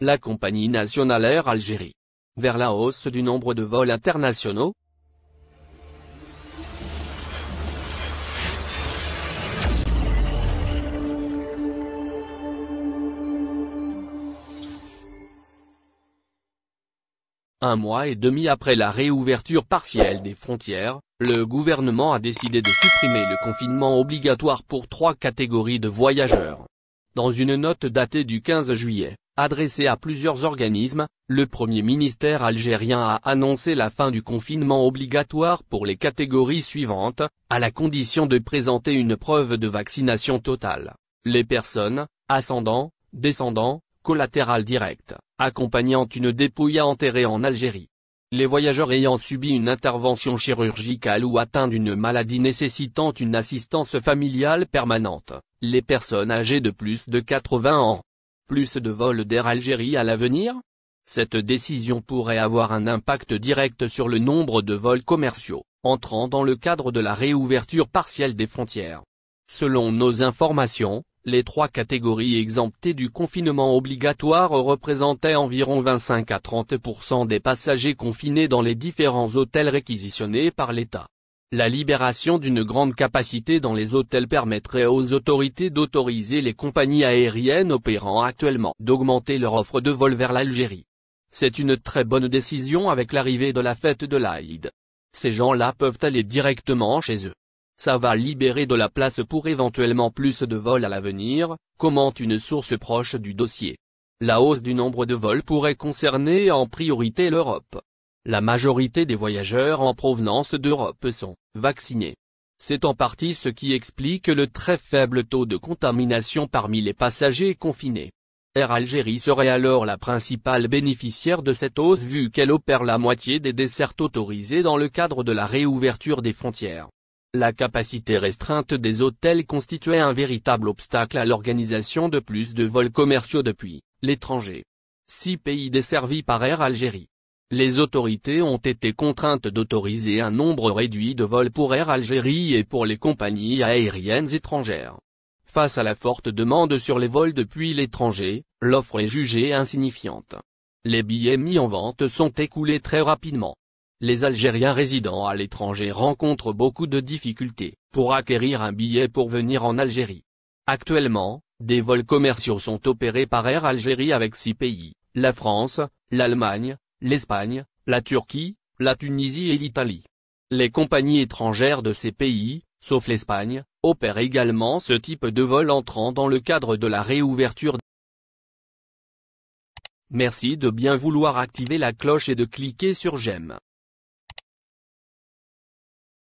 La compagnie nationale Air Algérie. Vers la hausse du nombre de vols internationaux, Un mois et demi après la réouverture partielle des frontières, le gouvernement a décidé de supprimer le confinement obligatoire pour trois catégories de voyageurs. Dans une note datée du 15 juillet, Adressé à plusieurs organismes, le premier ministère algérien a annoncé la fin du confinement obligatoire pour les catégories suivantes, à la condition de présenter une preuve de vaccination totale. Les personnes, ascendants, descendants, collatéral direct, accompagnant une dépouille à enterrer en Algérie. Les voyageurs ayant subi une intervention chirurgicale ou atteint d'une maladie nécessitant une assistance familiale permanente, les personnes âgées de plus de 80 ans, plus de vols d'Air Algérie à l'avenir Cette décision pourrait avoir un impact direct sur le nombre de vols commerciaux, entrant dans le cadre de la réouverture partielle des frontières. Selon nos informations, les trois catégories exemptées du confinement obligatoire représentaient environ 25 à 30% des passagers confinés dans les différents hôtels réquisitionnés par l'État. La libération d'une grande capacité dans les hôtels permettrait aux autorités d'autoriser les compagnies aériennes opérant actuellement d'augmenter leur offre de vol vers l'Algérie. C'est une très bonne décision avec l'arrivée de la fête de l'Aïd. Ces gens-là peuvent aller directement chez eux. Ça va libérer de la place pour éventuellement plus de vols à l'avenir, commente une source proche du dossier. La hausse du nombre de vols pourrait concerner en priorité l'Europe la majorité des voyageurs en provenance d'Europe sont vaccinés. C'est en partie ce qui explique le très faible taux de contamination parmi les passagers confinés. Air Algérie serait alors la principale bénéficiaire de cette hausse vu qu'elle opère la moitié des dessertes autorisées dans le cadre de la réouverture des frontières. La capacité restreinte des hôtels constituait un véritable obstacle à l'organisation de plus de vols commerciaux depuis l'étranger. Six pays desservis par Air Algérie les autorités ont été contraintes d'autoriser un nombre réduit de vols pour Air Algérie et pour les compagnies aériennes étrangères. Face à la forte demande sur les vols depuis l'étranger, l'offre est jugée insignifiante. Les billets mis en vente sont écoulés très rapidement. Les Algériens résidant à l'étranger rencontrent beaucoup de difficultés pour acquérir un billet pour venir en Algérie. Actuellement, des vols commerciaux sont opérés par Air Algérie avec six pays, la France, l'Allemagne, l'Espagne, la Turquie, la Tunisie et l'Italie. Les compagnies étrangères de ces pays, sauf l'Espagne, opèrent également ce type de vol entrant dans le cadre de la réouverture. Merci de bien vouloir activer la cloche et de cliquer sur j'aime.